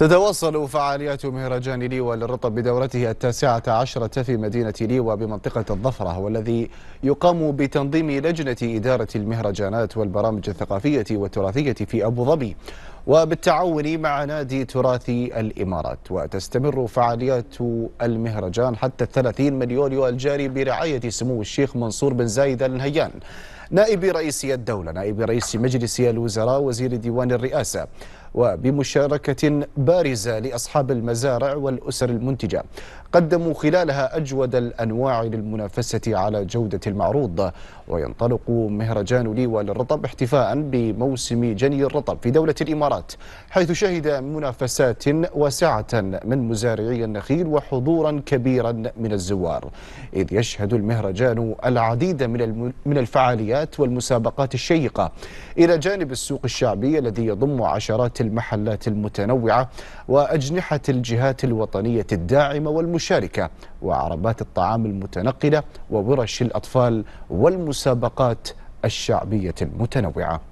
تتواصل فعاليات مهرجان ليوى للرطب بدورته التاسعة عشرة في مدينة ليوى بمنطقة الظفرة والذي يقام بتنظيم لجنة إدارة المهرجانات والبرامج الثقافية والتراثية في أبو ظبي وبالتعاون مع نادي تراثي الإمارات وتستمر فعاليات المهرجان حتى 30 من يوليو الجاري برعاية سمو الشيخ منصور بن زايد الهيان نائب رئيس الدولة نائب رئيس مجلس الوزراء وزير ديوان الرئاسة وبمشاركة بارزة لأصحاب المزارع والأسر المنتجة قدموا خلالها أجود الأنواع للمنافسة على جودة المعروض وينطلق مهرجان ليوى للرطب احتفاء بموسم جني الرطب في دولة الإمارات الإمارات حيث شهد منافسات واسعة من مزارعي النخيل وحضورا كبيرا من الزوار إذ يشهد المهرجان العديد من من الفعاليات والمسابقات الشيقة إلى جانب السوق الشعبي الذي يضم عشرات المحلات المتنوعة وأجنحة الجهات الوطنية الداعمة والمشاركة وعربات الطعام المتنقلة وورش الأطفال والمسابقات الشعبية المتنوعة